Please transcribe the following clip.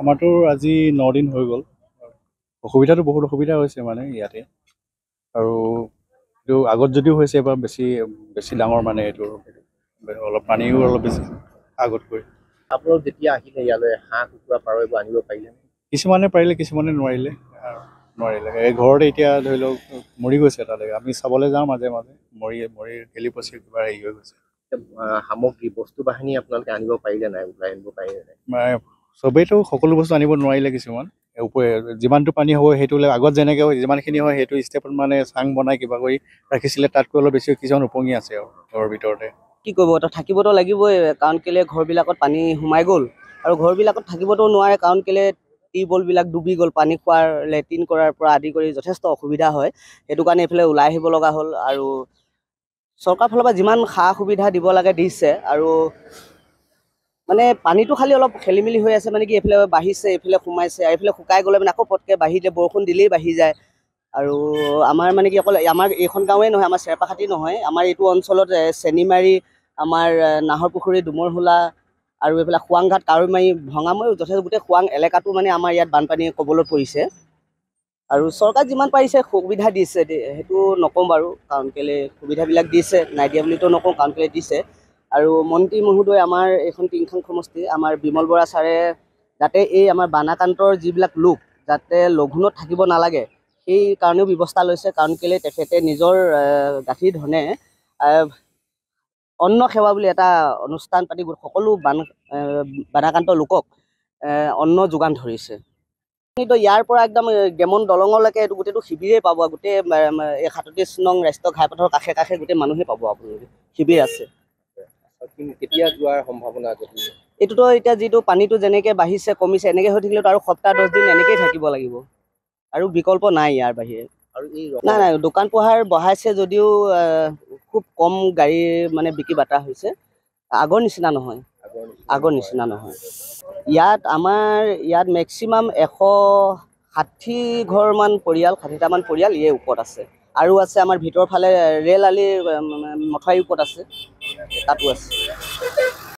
আমাৰতো আজি ন দিন হৈ গ'ল অসুবিধাটো বহুত অসুবিধা হৈছে মানে ইয়াতে আৰু এইটো আগত যদিও হৈছে এবাৰ বেছি বেছি ডাঙৰ মানে এইটো অলপ পানীও অলপ বেছি আগতকৈ আপোনালোক যেতিয়া আহিলে ইয়ালৈ হাঁহ কুকুৰা পাৰ এইবোৰ আনিব পাৰিলে কিছুমানে পাৰিলে কিছুমানে নোৱাৰিলে নোৱাৰিলে এই ঘৰতে এতিয়া ধৰি লওক মৰি গৈছে তালৈকে আমি চাবলৈ যাওঁ মাজে মাজে মৰি মৰি গেলি পচি কিবা হেৰি হৈ গৈছে সামগ্ৰী বস্তু বাহিনী আপোনালোকে আনিব পাৰিলে নাই ওলাই আনিব পাৰিলে নাই চবেইতো সকলো বস্তু আনিব নোৱাৰিলে কিছুমান যিমানটো পানী হ'ব সেইটোলৈ আগত যেনেকৈ যিমানখিনি হয় সেইটো ষ্টেপত মানে চাং বনাই কিবা কৰি ৰাখিছিলে তাতকৈ অলপ বেছি কিছুমান উপঙি আছে ঘৰৰ ভিতৰতে কি কৰিব থাকিবতো লাগিবই কাৰণ কেলৈ ঘৰবিলাকত পানী সোমাই গ'ল আৰু ঘৰবিলাকত থাকিবতো নোৱাৰে কাৰণ কেলৈ টিউবৱেলবিলাক ডুবি গ'ল পানী খোৱাৰ লেট্ৰিন কৰাৰ পৰা আদি কৰি যথেষ্ট অসুবিধা হয় সেইটো কাৰণে এইফালে ওলাই আহিব লগা হ'ল আৰু চৰকাৰৰ ফালৰ পৰা যিমান সা সুবিধা দিব লাগে দিছে আৰু মানে পানীটো খালি অলপ খেলিমেলি হৈ আছে মানে কি এইফালে বাঢ়িছে এইফালে সোমাইছে আৰু এইফালে শুকাই গ'লে মানে আকৌ পটকৈ বাঢ়ি যায় বৰষুণ দিলেই বাঢ়ি যায় আৰু আমাৰ মানে কি অকল আমাৰ এইখন গাঁৱেই নহয় আমাৰ চেৰপাখাতি নহয় আমাৰ এইটো অঞ্চলত চেনিমাৰী আমাৰ নাহৰ পুখুৰী ডুমৰহোলা আৰু এইফালে খোৱাংঘাট কাৰৈমাৰী ভঙামৈ যথেষ্ট গোটেই খোৱাং এলেকাটো মানে আমাৰ ইয়াত বানপানীয়ে কবলৈ পৰিছে আৰু চৰকাৰ যিমান পাৰিছে সুবিধা দিছে সেইটো নকওঁ বাৰু কাৰণ কেলৈ সুবিধাবিলাক দিছে নাইকিয়া বুলিতো নকওঁ কাৰণ কেলৈ দিছে আৰু মন্ত্ৰী মহোদয় আমাৰ এইখন টিংখাং সমষ্টি আমাৰ বিমল বৰা ছাৰে যাতে এই আমাৰ বানাকান্তৰ যিবিলাক লোক যাতে লঘোণত থাকিব নালাগে সেই কাৰণেও ব্যৱস্থা লৈছে কাৰণ কেলৈ তেখেতে নিজৰ গাঁঠি ধনে অন্ন সেৱা বুলি এটা অনুষ্ঠান পাতি সকলো বান বানাকান্ত লোকক অন্ন যোগান ধৰিছে কিন্তু ইয়াৰ পৰা একদম গেমন দলঙলৈকে এইটো গোটেইটো শিবিৰেই পাব গোটেই এই সাতত্ৰিছ নং ৰাষ্ট্ৰীয় ঘাইপথৰ কাষে কাষে গোটেই মানুহেই পাব আপোনালোকে শিবিৰ আছে কেতিয়া যোৱাৰ সম্ভাৱনা আছে এইটোতো এতিয়া যিটো পানীটো যেনেকৈ বাঢ়িছে কমিছে এনেকৈ হৈ থাকিলেতো আৰু সপ্তাহ দহ দিন এনেকেই থাকিব লাগিব আৰু বিকল্প নাই ইয়াৰ বাহিৰে আৰু নাই নাই দোকান পোহাৰ বঢ়াইছে যদিও খুব কম গাড়ীৰ মানে বিক্ৰী বাতা হৈছে আগৰ নিচিনা নহয় আগৰ নিচিনা নহয় ইয়াত আমাৰ ইয়াত মেক্সিমাম এশ ষাঠি ঘৰমান পৰিয়াল ষাঠিটামান পৰিয়াল ইয়ে ওপৰত আছে আৰু আছে আমাৰ ভিতৰফালে ৰেল আলি মথাউৰিৰ ওপৰত আছে তাতো আছে